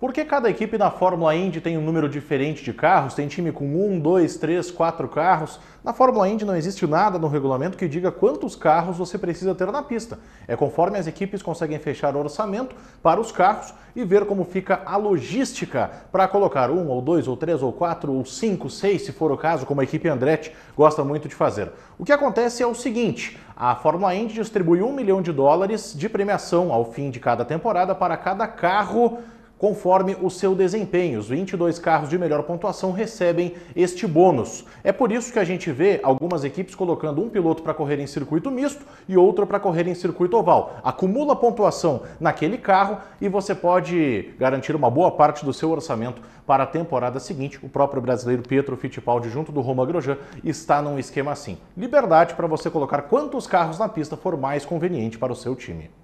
Por que cada equipe na Fórmula Indy tem um número diferente de carros? Tem time com um, dois, três, quatro carros. Na Fórmula Indy não existe nada no regulamento que diga quantos carros você precisa ter na pista. É conforme as equipes conseguem fechar o orçamento para os carros e ver como fica a logística para colocar um, ou dois, ou três, ou quatro, ou cinco, seis, se for o caso, como a equipe Andretti gosta muito de fazer. O que acontece é o seguinte: a Fórmula Indy distribui um milhão de dólares de premiação ao fim de cada temporada para cada carro conforme o seu desempenho. Os 22 carros de melhor pontuação recebem este bônus. É por isso que a gente vê algumas equipes colocando um piloto para correr em circuito misto e outro para correr em circuito oval. Acumula pontuação naquele carro e você pode garantir uma boa parte do seu orçamento para a temporada seguinte. O próprio brasileiro Pietro Fittipaldi, junto do Roma Grosjean, está num esquema assim. Liberdade para você colocar quantos carros na pista for mais conveniente para o seu time.